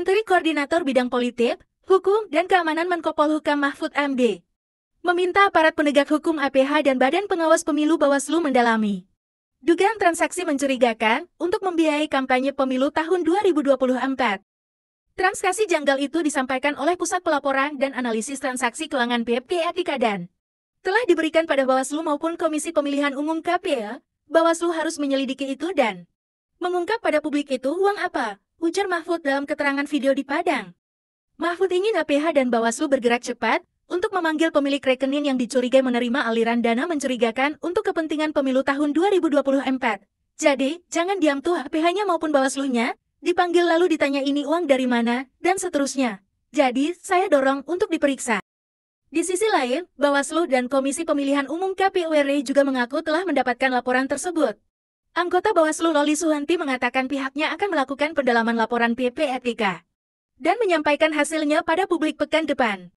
Menteri Koordinator Bidang Politik, Hukum dan Keamanan Menko Polhukam Mahfud MD meminta aparat penegak hukum APH dan Badan Pengawas Pemilu Bawaslu mendalami dugaan transaksi mencurigakan untuk membiayai kampanye pemilu tahun 2024. Transaksi janggal itu disampaikan oleh Pusat Pelaporan dan Analisis Transaksi Keuangan BPK dan telah diberikan pada Bawaslu maupun Komisi Pemilihan Umum (KPU). Bawaslu harus menyelidiki itu dan mengungkap pada publik itu uang apa ujar Mahfud dalam keterangan video di Padang. Mahfud ingin APH dan Bawaslu bergerak cepat untuk memanggil pemilik rekening yang dicurigai menerima aliran dana mencurigakan untuk kepentingan pemilu tahun 2024. Jadi, jangan diam tuh APH-nya maupun Bawaslu-nya, dipanggil lalu ditanya ini uang dari mana, dan seterusnya. Jadi, saya dorong untuk diperiksa. Di sisi lain, Bawaslu dan Komisi Pemilihan Umum KPURI juga mengaku telah mendapatkan laporan tersebut. Anggota Bawaslu Loli Suhanti mengatakan pihaknya akan melakukan pendalaman laporan PP dan menyampaikan hasilnya pada publik pekan depan.